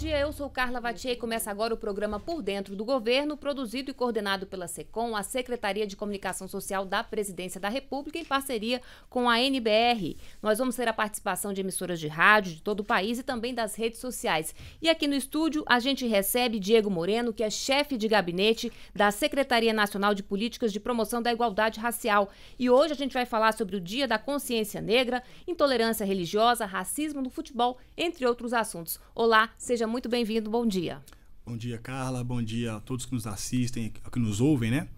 dia, eu sou Carla Vatier e começa agora o programa Por Dentro do Governo, produzido e coordenado pela SECOM, a Secretaria de Comunicação Social da Presidência da República, em parceria com a NBR. Nós vamos ter a participação de emissoras de rádio de todo o país e também das redes sociais. E aqui no estúdio, a gente recebe Diego Moreno, que é chefe de gabinete da Secretaria Nacional de Políticas de Promoção da Igualdade Racial. E hoje a gente vai falar sobre o Dia da Consciência Negra, intolerância religiosa, racismo no futebol, entre outros assuntos. Olá, seja muito bem-vindo, bom dia. Bom dia, Carla, bom dia a todos que nos assistem, que nos ouvem, né?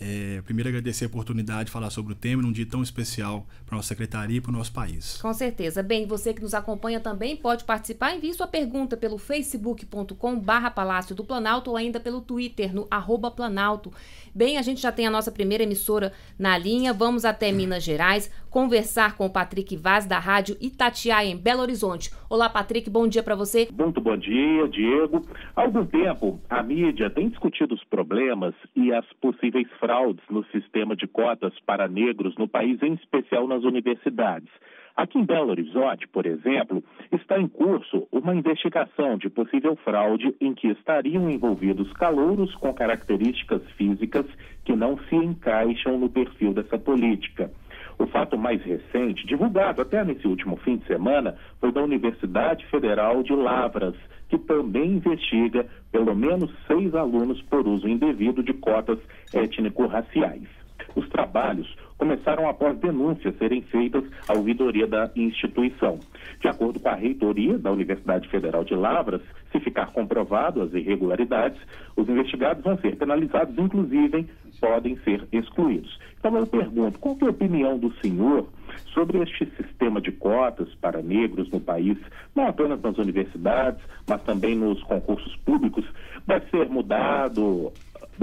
É, primeiro, agradecer a oportunidade de falar sobre o tema num dia tão especial para a nossa secretaria e para o nosso país. Com certeza. Bem, você que nos acompanha também pode participar. Envie sua pergunta pelo facebookcom Palácio do Planalto ou ainda pelo Twitter, no arroba Planalto. Bem, a gente já tem a nossa primeira emissora na linha. Vamos até Minas Gerais conversar com o Patrick Vaz, da Rádio Itatiaia, em Belo Horizonte. Olá, Patrick, bom dia para você. Muito bom dia, Diego. Há algum tempo, a mídia tem discutido os problemas e as possíveis fraudes no sistema de cotas para negros no país, em especial nas universidades. Aqui em Belo Horizonte, por exemplo, está em curso uma investigação de possível fraude em que estariam envolvidos calouros com características físicas que não se encaixam no perfil dessa política. O fato mais recente, divulgado até nesse último fim de semana, foi da Universidade Federal de Lavras, que também investiga pelo menos seis alunos por uso indevido de cotas étnico-raciais. Os trabalhos começaram após denúncias serem feitas à ouvidoria da instituição. De acordo com a reitoria da Universidade Federal de Lavras, se ficar comprovado as irregularidades, os investigados vão ser penalizados, inclusive podem ser excluídos. Então eu pergunto, qual é a opinião do senhor sobre este sistema de cotas para negros no país, não apenas nas universidades, mas também nos concursos públicos? Vai ser mudado?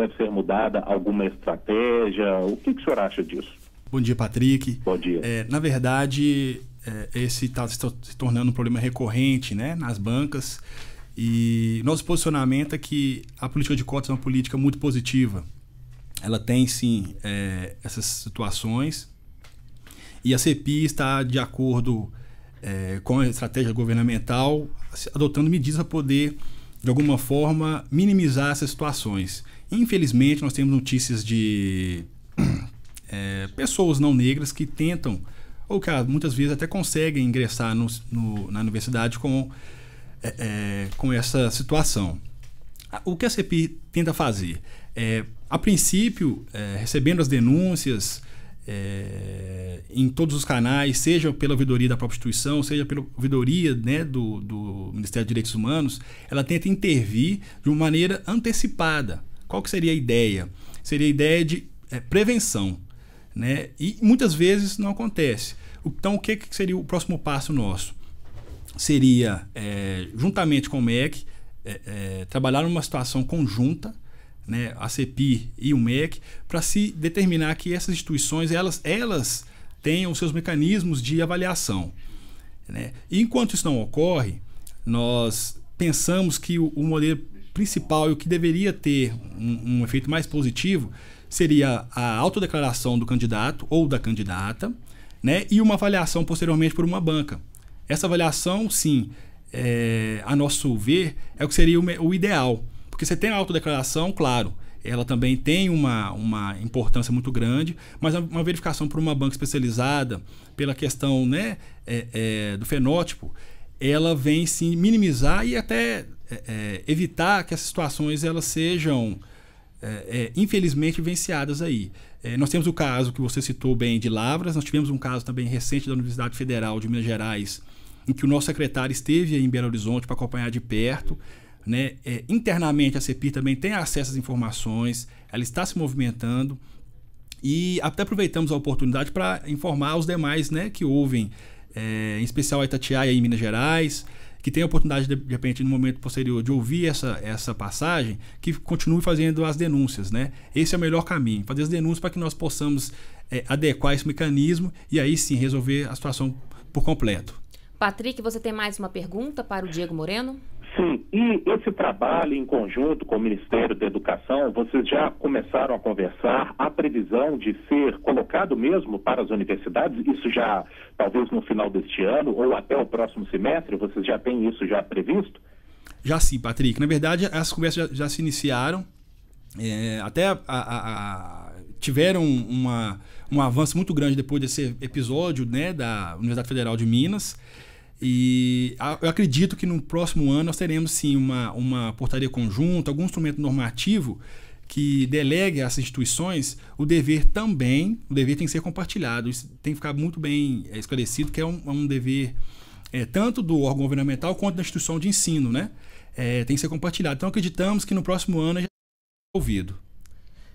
deve ser mudada alguma estratégia? O que, que o senhor acha disso? Bom dia, Patrick. Bom dia. É, na verdade, é, esse está se tornando um problema recorrente né, nas bancas. E nosso posicionamento é que a política de cotas é uma política muito positiva. Ela tem, sim, é, essas situações. E a CEPI está de acordo é, com a estratégia governamental, adotando medidas para poder de alguma forma, minimizar essas situações. Infelizmente, nós temos notícias de é, pessoas não negras que tentam, ou que ah, muitas vezes até conseguem ingressar no, no, na universidade com, é, é com essa situação. O que a CPI tenta fazer? É, a princípio, é, recebendo as denúncias, é, em todos os canais, seja pela ouvidoria da própria instituição, seja pela ouvidoria né, do, do, Ministério dos Direitos Humanos, ela tenta intervir de uma maneira antecipada. Qual que seria a ideia? Seria a ideia de é, prevenção. Né? E muitas vezes não acontece. Então, o que, que seria o próximo passo nosso? Seria, é, juntamente com o MEC, é, é, trabalhar numa situação conjunta né, a CEPI e o MEC, para se determinar que essas instituições elas, elas tenham seus mecanismos de avaliação. Né? E enquanto isso não ocorre, nós pensamos que o, o modelo principal e o que deveria ter um, um efeito mais positivo seria a autodeclaração do candidato ou da candidata né? e uma avaliação posteriormente por uma banca. Essa avaliação, sim, é, a nosso ver, é o que seria o, o ideal. Porque você tem a autodeclaração, claro, ela também tem uma, uma importância muito grande, mas uma verificação por uma banca especializada, pela questão né, é, é, do fenótipo, ela vem sim minimizar e até é, é evitar que essas situações elas sejam é, é, infelizmente vivenciadas aí. nós temos o caso que você citou bem de Lavras, nós tivemos um caso também recente da Universidade Federal de Minas Gerais, em que o nosso secretário esteve em Belo Horizonte para acompanhar de perto. Né? É, internamente a CEPIR também tem acesso às informações, ela está se movimentando e até aproveitamos a oportunidade para informar os demais né, que ouvem, é, em especial a Itatiaia em Minas Gerais, que tem a oportunidade, de, de repente, no momento posterior, de ouvir essa, essa passagem, que continue fazendo as denúncias. Né? Esse é o melhor caminho, fazer as denúncias para que nós possamos é, adequar esse mecanismo e aí sim resolver a situação por completo. Patrick, você tem mais uma pergunta para o Diego Moreno? Sim, e esse trabalho em conjunto com o Ministério da Educação, vocês já começaram a conversar? A previsão de ser colocado mesmo para as universidades, isso já talvez no final deste ano ou até o próximo semestre, vocês já têm isso já previsto? Já sim, Patrick. Na verdade, as conversas já, já se iniciaram. É, até a, a, a, tiveram uma, um avanço muito grande depois desse episódio né, da Universidade Federal de Minas. E eu acredito que no próximo ano nós teremos sim uma, uma portaria conjunta, algum instrumento normativo que delegue às instituições o dever também, o dever tem que ser compartilhado, isso tem que ficar muito bem é, esclarecido, que é um, é um dever é, tanto do órgão governamental quanto da instituição de ensino, né? É, tem que ser compartilhado. Então acreditamos que no próximo ano já ouvido.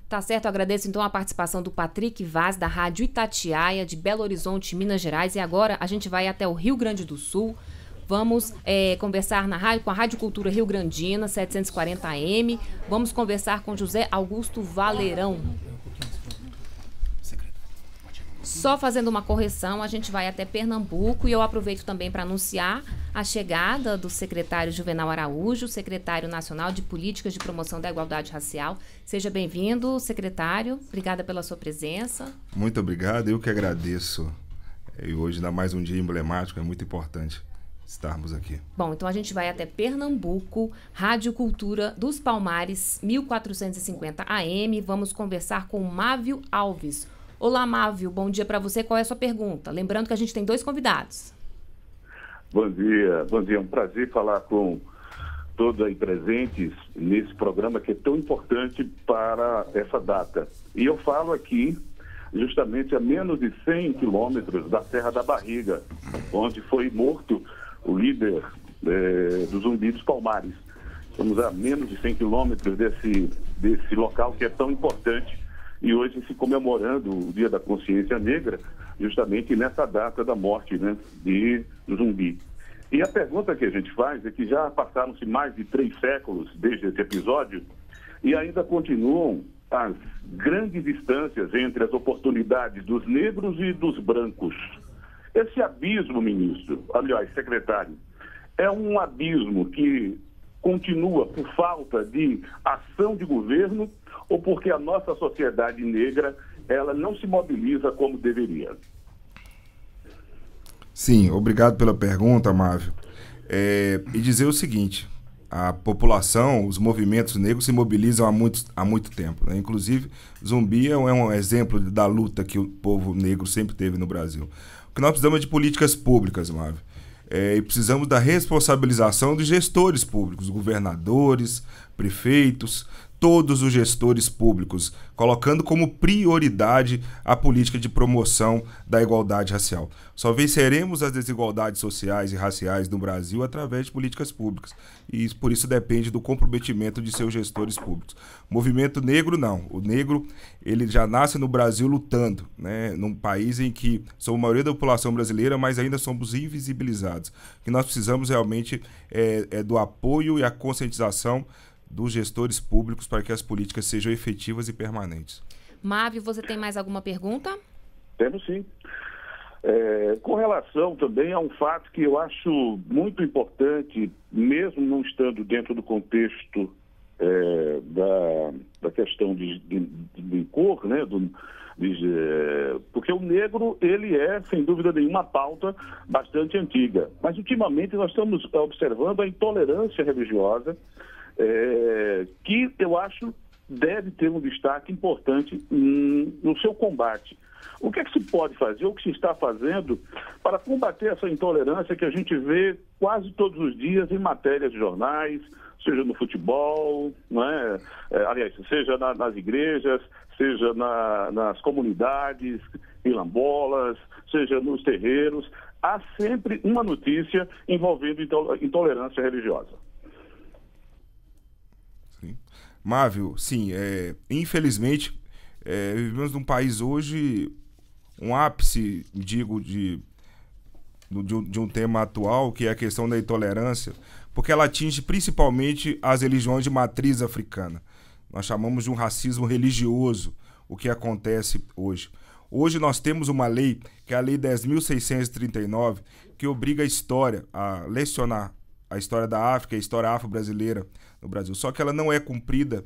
Tá certo, agradeço então a participação do Patrick Vaz, da Rádio Itatiaia, de Belo Horizonte, Minas Gerais. E agora a gente vai até o Rio Grande do Sul. Vamos é, conversar na rádio com a Rádio Cultura Rio Grandina, 740 AM. Vamos conversar com José Augusto Valerão, só fazendo uma correção, a gente vai até Pernambuco e eu aproveito também para anunciar a chegada do secretário Juvenal Araújo, secretário nacional de Políticas de Promoção da Igualdade Racial. Seja bem-vindo, secretário. Obrigada pela sua presença. Muito obrigado, eu que agradeço. E hoje dá mais um dia emblemático, é muito importante estarmos aqui. Bom, então a gente vai até Pernambuco, Rádio Cultura dos Palmares, 1450 AM. Vamos conversar com Mávio Alves Olá, Mávio, bom dia para você. Qual é a sua pergunta? Lembrando que a gente tem dois convidados. Bom dia, bom dia. É um prazer falar com todos aí presentes nesse programa que é tão importante para essa data. E eu falo aqui justamente a menos de 100 quilômetros da Serra da Barriga, onde foi morto o líder é, dos Zumbi Palmares. Estamos a menos de 100 quilômetros desse, desse local que é tão importante e hoje se comemorando o Dia da Consciência Negra, justamente nessa data da morte né, de Zumbi. E a pergunta que a gente faz é que já passaram-se mais de três séculos desde esse episódio e ainda continuam as grandes distâncias entre as oportunidades dos negros e dos brancos. Esse abismo, ministro, aliás, secretário, é um abismo que continua por falta de ação de governo ou porque a nossa sociedade negra ela não se mobiliza como deveria. Sim, obrigado pela pergunta, Mávio. É, e dizer o seguinte: a população, os movimentos negros se mobilizam há muito, há muito tempo. Né? Inclusive, Zumbi é um é exemplo da luta que o povo negro sempre teve no Brasil. O que nós precisamos é de políticas públicas, Mávio. É, e precisamos da responsabilização dos gestores públicos, governadores, prefeitos, todos os gestores públicos, colocando como prioridade a política de promoção da igualdade racial. Só venceremos as desigualdades sociais e raciais no Brasil através de políticas públicas, e por isso depende do comprometimento de seus gestores públicos. movimento negro não, o negro ele já nasce no Brasil lutando, né, num país em que somos a maioria da população brasileira, mas ainda somos invisibilizados. O que nós precisamos realmente é, é do apoio e a conscientização dos gestores públicos para que as políticas sejam efetivas e permanentes. Mávio, você tem mais alguma pergunta? Temos sim. É, com relação também a um fato que eu acho muito importante, mesmo não estando dentro do contexto é, da, da questão de, de, de cor, né, do, de, é, porque o negro ele é, sem dúvida nenhuma, uma pauta bastante antiga. Mas ultimamente nós estamos observando a intolerância religiosa é, que eu acho deve ter um destaque importante hum, no seu combate. O que é que se pode fazer, ou o que se está fazendo, para combater essa intolerância que a gente vê quase todos os dias em matérias de jornais, seja no futebol, não né? é, aliás, seja na, nas igrejas, seja na, nas comunidades em lambolas, seja nos terreiros, há sempre uma notícia envolvendo intolerância religiosa. Mávio, sim, é, infelizmente, é, vivemos num país hoje, um ápice, digo, de, de, de um tema atual, que é a questão da intolerância, porque ela atinge principalmente as religiões de matriz africana. Nós chamamos de um racismo religioso, o que acontece hoje. Hoje nós temos uma lei, que é a Lei 10.639, que obriga a história a lecionar a história da África, a história afro-brasileira no Brasil. Só que ela não é cumprida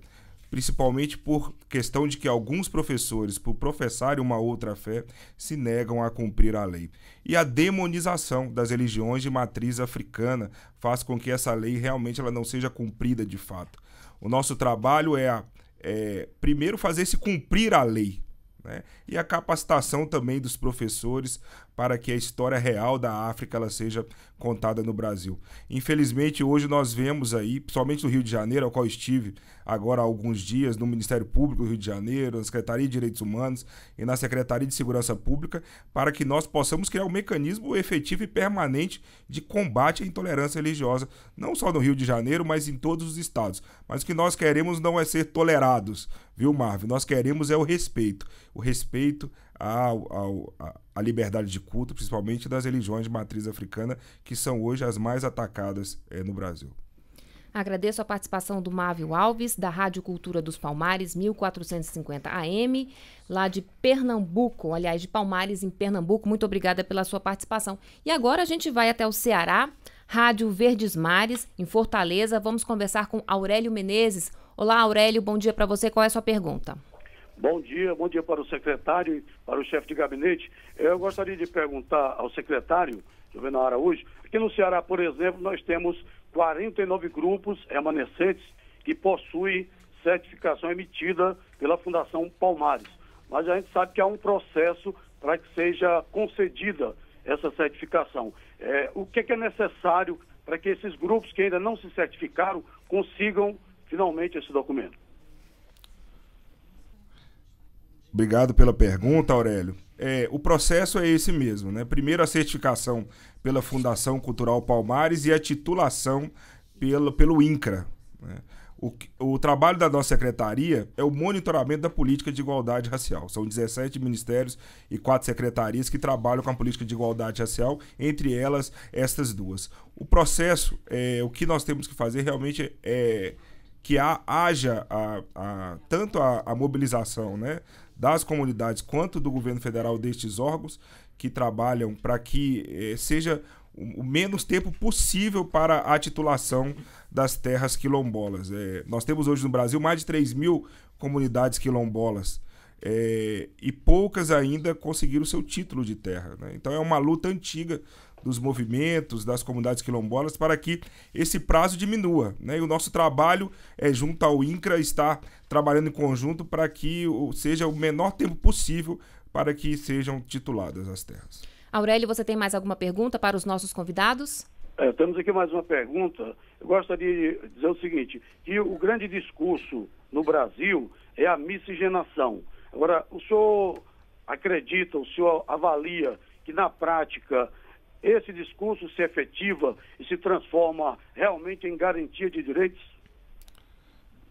principalmente por questão de que alguns professores, por professarem uma outra fé, se negam a cumprir a lei. E a demonização das religiões de matriz africana faz com que essa lei realmente ela não seja cumprida de fato. O nosso trabalho é, é primeiro fazer se cumprir a lei, né? e a capacitação também dos professores para que a história real da África ela seja contada no Brasil. Infelizmente, hoje nós vemos aí, somente no Rio de Janeiro, ao qual estive agora há alguns dias, no Ministério Público do Rio de Janeiro, na Secretaria de Direitos Humanos e na Secretaria de Segurança Pública, para que nós possamos criar um mecanismo efetivo e permanente de combate à intolerância religiosa, não só no Rio de Janeiro, mas em todos os estados. Mas o que nós queremos não é ser tolerados, viu, Marvin? Nós queremos é o respeito. O respeito ao, ao, à liberdade de culto, principalmente das religiões de matriz africana, que são hoje as mais atacadas é, no Brasil. Agradeço a participação do Mávio Alves, da Rádio Cultura dos Palmares, 1450 AM, lá de Pernambuco, aliás, de Palmares, em Pernambuco. Muito obrigada pela sua participação. E agora a gente vai até o Ceará, Rádio Verdes Mares, em Fortaleza. Vamos conversar com Aurélio Menezes. Olá, Aurélio, bom dia para você. Qual é a sua pergunta? Bom dia, bom dia para o secretário e para o chefe de gabinete. Eu gostaria de perguntar ao secretário, Juvenal Araújo, que no Ceará, por exemplo, nós temos 49 grupos remanescentes que possuem certificação emitida pela Fundação Palmares. Mas a gente sabe que há um processo para que seja concedida essa certificação. É, o que é, que é necessário para que esses grupos que ainda não se certificaram consigam finalmente esse documento? Obrigado pela pergunta, Aurélio. É, o processo é esse mesmo, né? Primeiro a certificação pela Fundação Cultural Palmares e a titulação pelo, pelo INCRA. Né? O, o, trabalho da nossa secretaria é o monitoramento da política de igualdade racial. São 17 ministérios e quatro secretarias que trabalham com a política de igualdade racial, entre elas estas duas. O processo, é, o que nós temos que fazer realmente é que haja a, a, tanto a, a mobilização né, das comunidades quanto do governo federal destes órgãos que trabalham para que eh, seja o menos tempo possível para a titulação das terras quilombolas. É, nós temos hoje no Brasil mais de 3 mil comunidades quilombolas é, e poucas ainda conseguiram seu título de terra. Né? Então é uma luta antiga dos movimentos, das comunidades quilombolas, para que esse prazo diminua. Né? E o nosso trabalho é junto ao INCRA estar trabalhando em conjunto para que seja o menor tempo possível para que sejam tituladas as terras. Aurélio, você tem mais alguma pergunta para os nossos convidados? É, temos aqui mais uma pergunta. Eu gostaria de dizer o seguinte, que o grande discurso no Brasil é a miscigenação. Agora, o senhor acredita, o senhor avalia que na prática esse discurso se efetiva e se transforma realmente em garantia de direitos?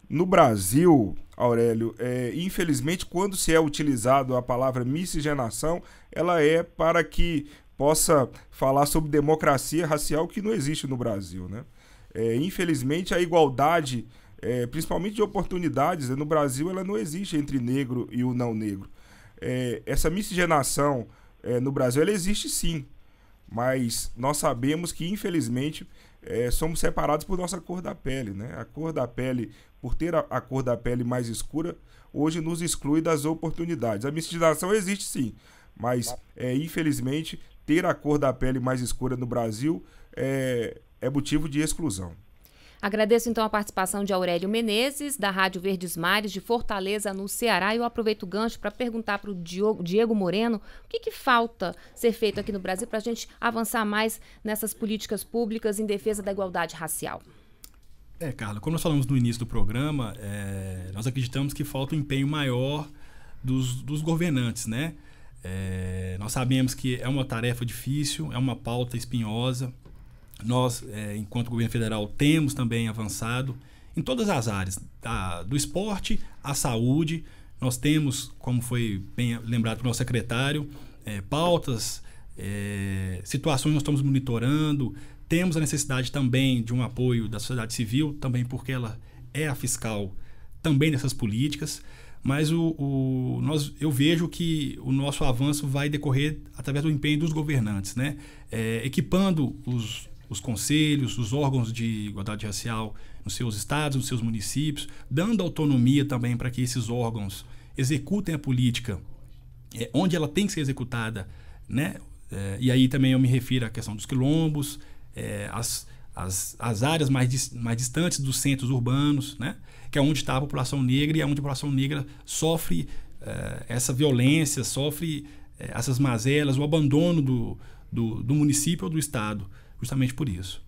No Brasil, Aurélio, é, infelizmente, quando se é utilizado a palavra miscigenação, ela é para que possa falar sobre democracia racial que não existe no Brasil, né? É, infelizmente, a igualdade, é, principalmente de oportunidades, né, no Brasil ela não existe entre negro e o não negro. É, essa miscigenação é, no Brasil ela existe sim, mas nós sabemos que, infelizmente, é, somos separados por nossa cor da pele, né? A cor da pele, por ter a, a, cor da pele mais escura, hoje nos exclui das oportunidades. A miscigenação existe sim, mas é, infelizmente ter a cor da pele mais escura no Brasil é, é motivo de exclusão. Agradeço então a participação de Aurélio Menezes, da Rádio Verdes Mares, de Fortaleza, no Ceará. E eu aproveito o gancho para perguntar para o Diego Moreno o que, que, falta ser feito aqui no Brasil para a gente avançar mais nessas políticas públicas em defesa da igualdade racial. É, Carla, como nós falamos no início do programa, é, nós acreditamos que falta um empenho maior dos, dos governantes, né? É, nós sabemos que é uma tarefa difícil, é uma pauta espinhosa. Nós, é, enquanto governo federal, temos também avançado em todas as áreas, da, tá? do esporte à saúde. Nós temos, como foi bem lembrado pelo nosso secretário, é, pautas, é, situações nós estamos monitorando. Temos a necessidade também de um apoio da sociedade civil, também porque ela é a fiscal também nessas políticas. Mas o, o, nós, eu vejo que o nosso avanço vai decorrer através do empenho dos governantes, né? É, equipando os os conselhos, os órgãos de igualdade racial nos seus estados, nos seus municípios, dando autonomia também para que esses órgãos executem a política é, onde ela tem que ser executada, né? É, e aí também eu me refiro à questão dos quilombos, é, as, as, as, áreas mais, dis, mais distantes dos centros urbanos, né? que é onde está a população negra e é onde a população negra sofre é, essa violência, sofre é, essas mazelas, o abandono do, do, do município ou do estado justamente por isso.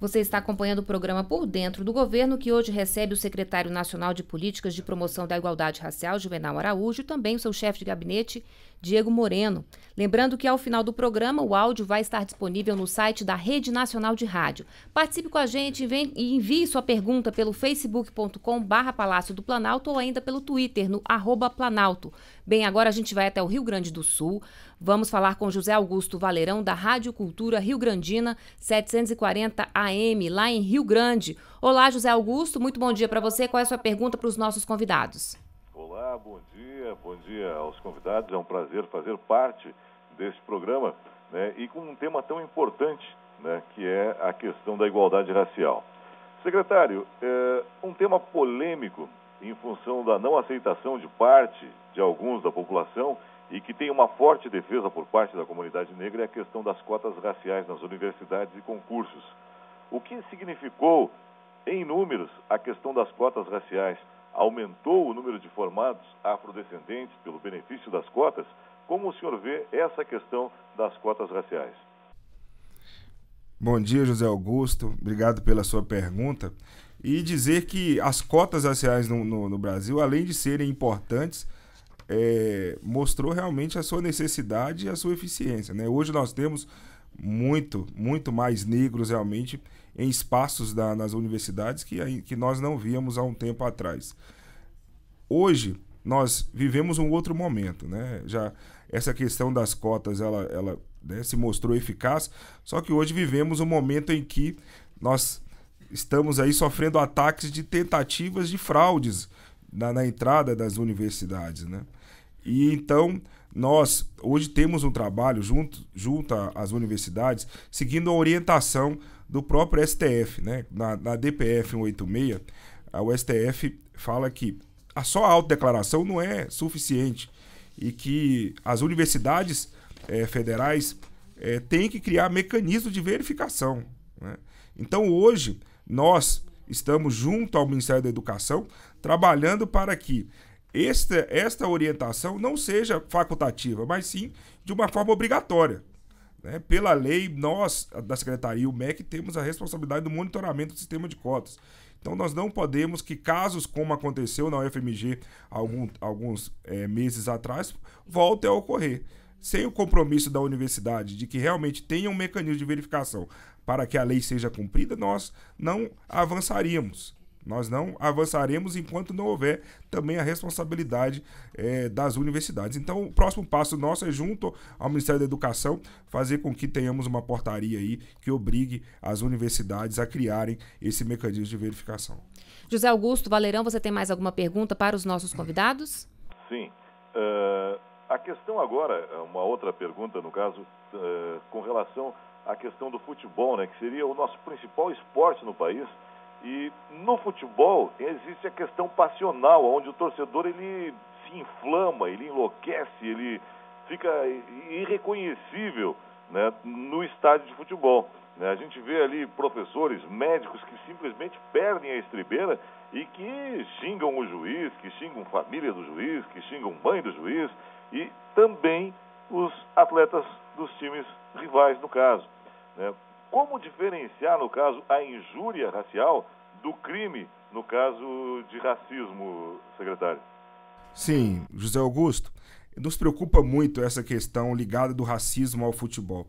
Você está acompanhando o programa Por Dentro do Governo, que hoje recebe o secretário nacional de Políticas de Promoção da Igualdade Racial, Juvenal Araújo, e também o seu chefe de gabinete, Diego Moreno. Lembrando que ao final do programa, o áudio vai estar disponível no site da Rede Nacional de Rádio. Participe com a gente e envie sua pergunta pelo facebook.com/barra Palácio do Planalto ou ainda pelo Twitter, no arroba Planalto. Bem, agora a gente vai até o Rio Grande do Sul Vamos falar com José Augusto Valerão, da Rádio Cultura Rio Grandina, 740 AM, lá em Rio Grande. Olá, José Augusto, muito bom dia para você. Qual é a sua pergunta para os nossos convidados? Olá, bom dia, bom dia aos convidados. É um prazer fazer parte deste programa né, e com um tema tão importante, né, que é a questão da igualdade racial. Secretário, é um tema polêmico em função da não aceitação de parte de alguns da população e que tem uma forte defesa por parte da comunidade negra é a questão das cotas raciais nas universidades e concursos. O que significou, em números, a questão das cotas raciais? Aumentou o número de formados afrodescendentes pelo benefício das cotas? Como o senhor vê essa questão das cotas raciais? Bom dia, José Augusto. Obrigado pela sua pergunta. E dizer que as cotas raciais no, no, no Brasil, além de serem importantes, é, mostrou realmente a sua necessidade e a sua eficiência. Né? Hoje nós temos muito, muito mais negros realmente em espaços da, nas universidades que, que nós não víamos há um tempo atrás. Hoje nós vivemos um outro momento, né? Já essa questão das cotas ela, ela né, se mostrou eficaz, só que hoje vivemos um momento em que nós estamos aí sofrendo ataques de tentativas de fraudes na, na entrada das universidades, né? E então nós hoje temos um trabalho junto, junto às universidades, seguindo a orientação do próprio STF. Né? Na, na DPF 186, o STF fala que a só a autodeclaração não é suficiente e que as universidades é, federais é, têm que criar mecanismos de verificação. Né? Então hoje nós estamos junto ao Ministério da Educação trabalhando para que esta, esta orientação não seja facultativa, mas sim de uma forma obrigatória. Né? Pela lei, nós, da Secretaria, o MEC, temos a responsabilidade do monitoramento do sistema de cotas. Então, nós não podemos que casos como aconteceu na UFMG algum, alguns é, meses atrás, voltem a ocorrer. Sem o compromisso da universidade de que realmente tenha um mecanismo de verificação para que a lei seja cumprida, nós não avançaríamos. Nós não avançaremos enquanto não houver também a responsabilidade é, das universidades. Então, o próximo passo nosso é, junto ao Ministério da Educação, fazer com que tenhamos uma portaria aí que obrigue as universidades a criarem esse mecanismo de verificação. José Augusto Valerão, você tem mais alguma pergunta para os nossos convidados? Sim. Uh, a questão agora, eh, uma outra pergunta, no caso, uh, com relação à questão do futebol, né, que seria o nosso principal esporte no país. E no futebol existe a questão passional, onde o torcedor ele se inflama, ele enlouquece, ele fica irreconhecível né, no estádio de futebol. Né. A gente vê ali professores, médicos que simplesmente perdem a estribeira e que xingam o juiz, que xingam família do juiz, que xingam mãe do juiz e também os atletas dos times rivais, no caso. Né? Como diferenciar, no caso, a injúria racial do crime, no caso de racismo, secretário? Sim, José Augusto, nos preocupa muito essa questão ligada do racismo ao futebol.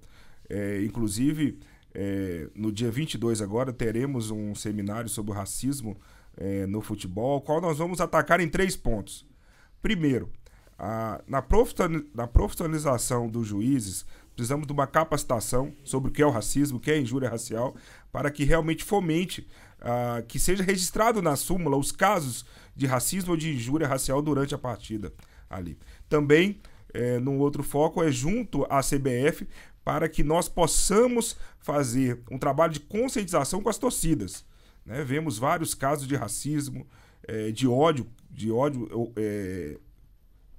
É, inclusive, é, no dia 22 agora, teremos um seminário sobre o racismo é, no futebol, qual nós vamos atacar em três pontos. Primeiro, a, na, profissionalização dos juízes, Precisamos de uma capacitação sobre o que é o racismo, o que é a injúria racial, para que realmente fomente uh, que seja registrado na súmula os casos de racismo ou de injúria racial durante a partida ali. Também, é, num outro foco, é junto à CBF para que nós possamos fazer um trabalho de conscientização com as torcidas. Né? Vemos vários casos de racismo, é, de ódio, de ódio é,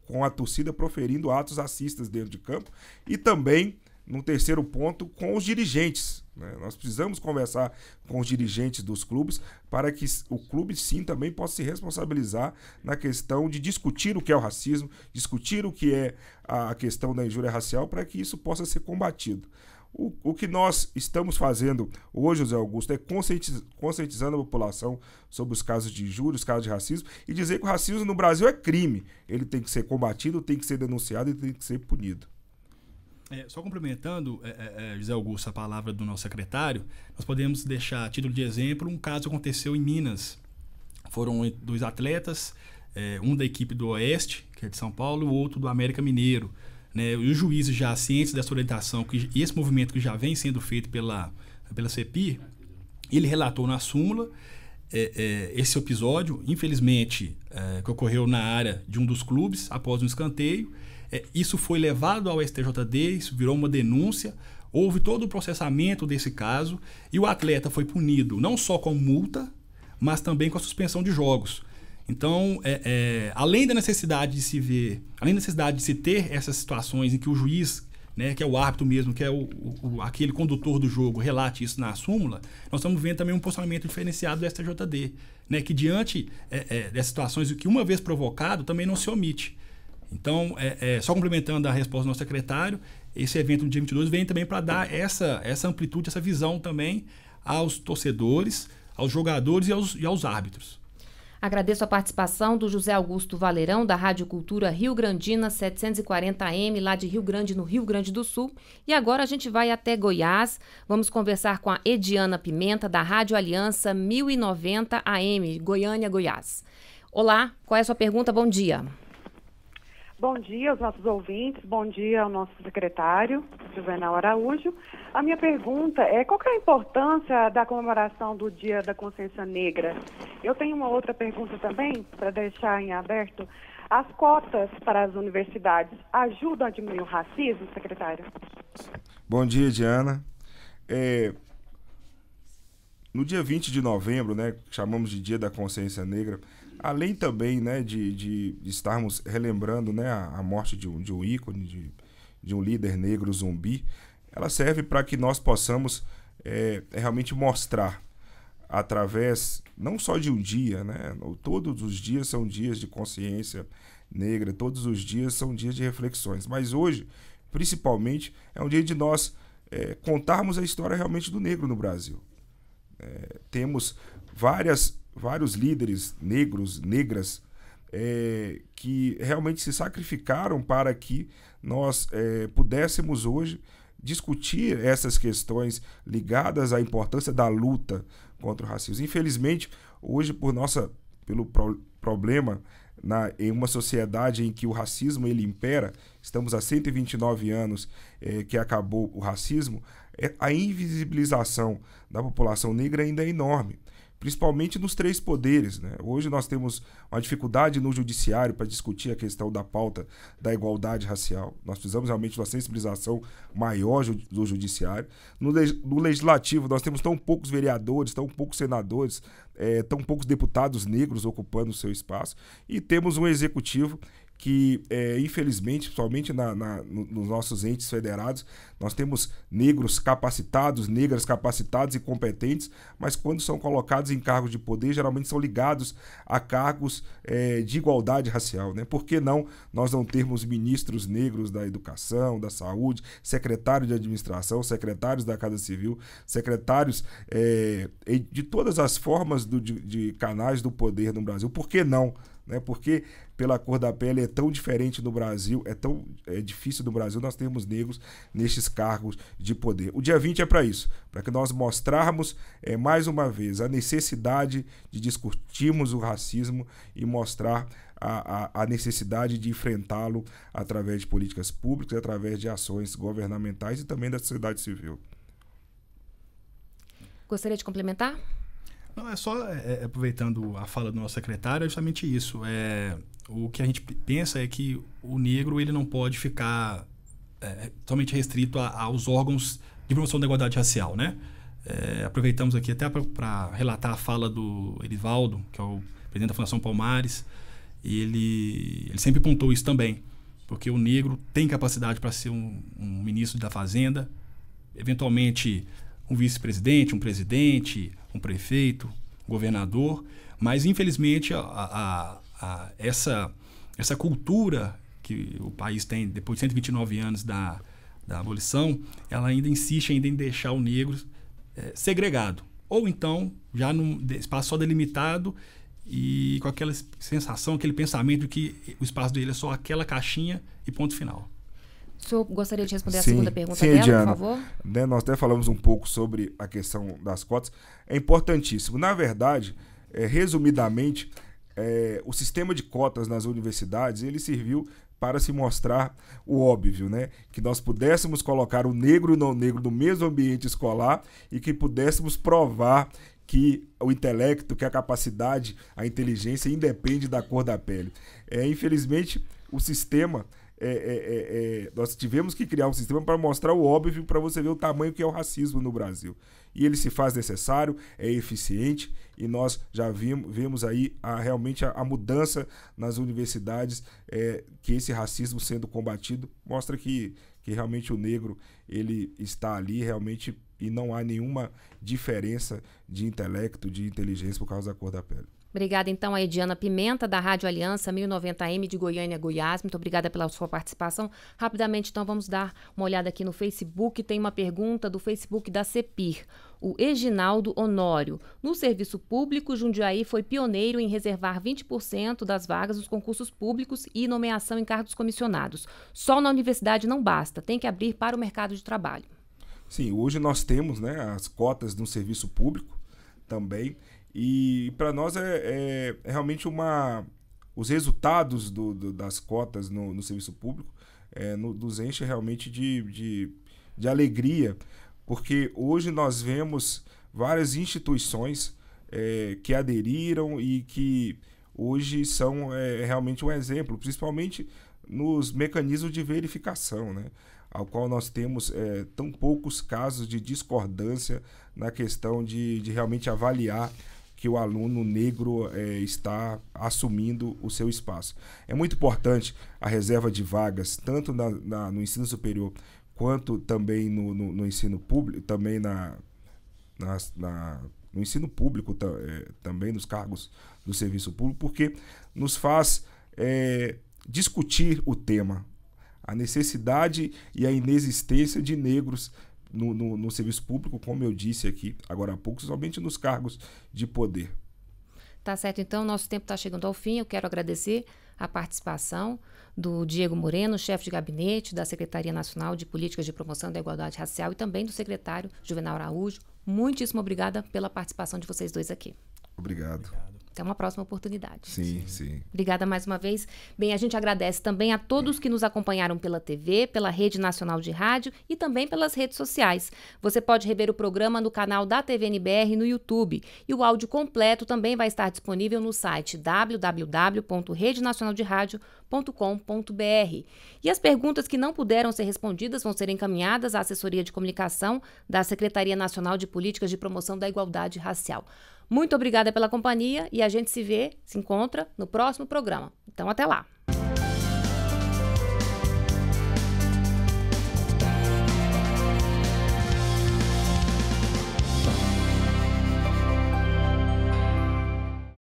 com a torcida proferindo atos racistas dentro de campo e também no terceiro ponto com os dirigentes. Né? Nós precisamos conversar com os dirigentes dos clubes para que o clube sim também possa se responsabilizar na questão de discutir o que é o racismo, discutir o que é a questão da injúria racial para que isso possa ser combatido. O, o que nós estamos fazendo hoje, José Augusto, é conscientiz, conscientizando a população sobre os casos de injúria, os casos de racismo, e dizer que o racismo no Brasil é crime. Ele tem que ser combatido, tem que ser denunciado e tem que ser punido. É, só complementando, é, é, é José Augusto, a palavra do nosso secretário, nós podemos deixar, a título de exemplo, um caso que aconteceu em Minas. Foram dois atletas, é, um da equipe do Oeste, que é de São Paulo, o outro do América Mineiro. Né? Os juízes já cientes dessa orientação que, e esse movimento que já vem sendo feito pela, pela CEPI, ele relatou na súmula é, é, esse episódio, infelizmente, é, que ocorreu na área de um dos clubes após um escanteio. É, isso foi levado ao STJD, isso virou uma denúncia. Houve todo o processamento desse caso e o atleta foi punido não só com multa, mas também com a suspensão de jogos. Então, é, é, além da necessidade de se ver, além da necessidade de se ter essas situações em que o juiz, né, que é o árbitro mesmo, que é o, o, aquele condutor do jogo, relate isso na súmula, nós estamos vendo também um posicionamento diferenciado do STJD, né, que diante é, é dessas situações, o que uma vez provocado também não se omite. Então, é, é, só complementando a resposta do nosso secretário, esse evento no dia 22 vem também para dar essa, essa amplitude, essa visão também aos torcedores, aos jogadores e aos, e aos árbitros. Agradeço a participação do José Augusto Valerão, da Rádio Cultura Rio Grandina 740 AM, lá de Rio Grande, no Rio Grande do Sul. E agora a gente vai até Goiás. Vamos conversar com a Ediana Pimenta, da Rádio Aliança 1090 AM, Goiânia, Goiás. Olá, qual é a sua pergunta? Bom dia. Bom dia aos nossos ouvintes, bom dia ao nosso secretário, Juvenal Araújo. A minha pergunta é qual é a importância da comemoração do Dia da Consciência Negra? Eu tenho uma outra pergunta também, para deixar em aberto. As cotas para as universidades ajudam a diminuir o racismo, secretário? Bom dia, Diana. É, no dia 20 de novembro, né, chamamos de Dia da Consciência Negra, Além também, né, de, de estarmos relembrando, né, a, a morte de um, de um ícone, de, de um líder negro zumbi, ela serve para que nós possamos é, é, realmente mostrar através não só de um dia, né? Todos os dias são dias de consciência negra, todos os dias são dias de reflexões. Mas hoje, principalmente, é um dia de nós é, contarmos a história realmente do negro no Brasil. É, temos várias vários líderes negros, negras, é, que realmente se sacrificaram para que nós é, pudéssemos hoje discutir essas questões ligadas à importância da luta contra o racismo. Infelizmente, hoje, por nossa, pelo pro, problema na, em uma sociedade em que o racismo ele impera, estamos há 129 anos é, que acabou o racismo, é, a invisibilização da população negra ainda é enorme principalmente nos três poderes. Né? Hoje nós temos uma dificuldade no judiciário para discutir a questão da pauta da igualdade racial. Nós precisamos realmente de uma sensibilização maior do judiciário. No, no legislativo, nós temos tão poucos vereadores, tão poucos senadores, é, tão poucos deputados negros ocupando o seu espaço, e temos um executivo que, é, infelizmente, principalmente na, na, nos nossos entes federados, nós temos negros capacitados, negras capacitadas e competentes, mas quando são colocados em cargos de poder, geralmente são ligados a cargos é, de igualdade racial. Né? Por que não nós não termos ministros negros da educação, da saúde, secretário de administração, secretários da Casa Civil, secretários é, de todas as formas do, de, de canais do poder no Brasil? Por que não? né? Porque pela cor da pele é tão diferente no Brasil, é tão é difícil no Brasil nós termos negros nestes cargos de poder. O dia 20 é para isso, para que nós mostrarmos é, mais uma vez a necessidade de discutirmos o racismo e mostrar a, a, a necessidade de enfrentá-lo através de políticas públicas, através de ações governamentais e também da sociedade civil. Gostaria de complementar? Não, é só é, é, aproveitando a fala do nosso secretário, é justamente isso. É, o que a gente pensa é que o negro ele não pode ficar é, é, totalmente restrito a, aos órgãos de promoção da igualdade racial, né? É, aproveitamos aqui até para relatar a fala do Erivaldo, que é o presidente da Fundação Palmares, e ele, ele sempre apontou isso também, porque o negro tem capacidade para ser um, um ministro da Fazenda, eventualmente um vice-presidente, um presidente, um prefeito, governador, mas infelizmente a, a, a, essa, essa cultura que o país tem depois de 129 anos da, da abolição, ela ainda insiste ainda em deixar o negro é, segregado. Ou então, já num espaço só delimitado e com aquela sensação, aquele pensamento de que o espaço dele é só aquela caixinha e ponto final. O senhor gostaria de responder sim, a segunda pergunta sim, dela, Diana, por favor? Né, nós até falamos um pouco sobre a questão das cotas. É importantíssimo. Na verdade, é, resumidamente, é, o sistema de cotas nas universidades ele serviu para se mostrar o óbvio, né? Que nós pudéssemos colocar o negro e o não negro no mesmo ambiente escolar e que pudéssemos provar que o intelecto, que a capacidade, a inteligência independe da cor da pele. É, infelizmente, o sistema é é, é, é, nós tivemos que criar um sistema para mostrar o óbvio para você ver o tamanho que é o racismo no Brasil. E ele se faz necessário, é eficiente, e nós já vimos, vemos aí a, realmente a, a, mudança nas universidades, é, que esse racismo sendo combatido mostra que, que realmente o negro ele está ali realmente e não há nenhuma diferença de intelecto, de inteligência por causa da cor da pele. Obrigada, então, a Ediana Pimenta, da Rádio Aliança 1090M de Goiânia, Goiás. Muito obrigada pela sua participação. Rapidamente, então, vamos dar uma olhada aqui no Facebook. Tem uma pergunta do Facebook da CEPIR o Eginaldo Honório. No serviço público, Jundiaí foi pioneiro em reservar 20% das vagas nos concursos públicos e nomeação em cargos comissionados. Só na universidade não basta, tem que abrir para o mercado de trabalho. Sim, hoje nós temos né, as cotas no serviço público também. E para nós é, é, é, realmente uma. Os resultados do, do, das cotas no, no serviço público é, no, nos enche realmente de, de, de alegria, porque hoje nós vemos várias instituições é, que aderiram e que hoje são é, realmente um exemplo, principalmente nos mecanismos de verificação, né? ao qual nós temos é, tão poucos casos de discordância na questão de, de realmente avaliar que o aluno negro é, está assumindo o seu espaço. É muito importante a reserva de vagas, tanto na, na, no ensino superior quanto também no, no, no ensino público, também na, na, no ensino público, é, também nos cargos do serviço público, porque nos faz é, discutir o tema, a necessidade e a inexistência de negros no, no, no serviço público, como eu disse aqui agora há pouco, somente nos cargos de poder. Tá certo, então, nosso tempo está chegando ao fim. Eu quero agradecer a participação do Diego Moreno, chefe de gabinete da Secretaria Nacional de Políticas de Promoção da Igualdade Racial e também do secretário Juvenal Araújo. Muitíssimo obrigada pela participação de vocês dois aqui. Obrigado. Obrigado. Até uma próxima oportunidade. Sim, sim. Obrigada mais uma vez. Bem, a gente agradece também a todos que nos acompanharam pela TV, pela Rede Nacional de Rádio e também pelas redes sociais. Você pode rever o programa no canal da TVNBR no YouTube. E o áudio completo também vai estar disponível no site www.redenacionalderadio.com.br. E as perguntas que não puderam ser respondidas vão ser encaminhadas à Assessoria de Comunicação da Secretaria Nacional de Políticas de Promoção da Igualdade Racial. Muito obrigada pela companhia e a gente se vê, se encontra no próximo programa. Então, até lá!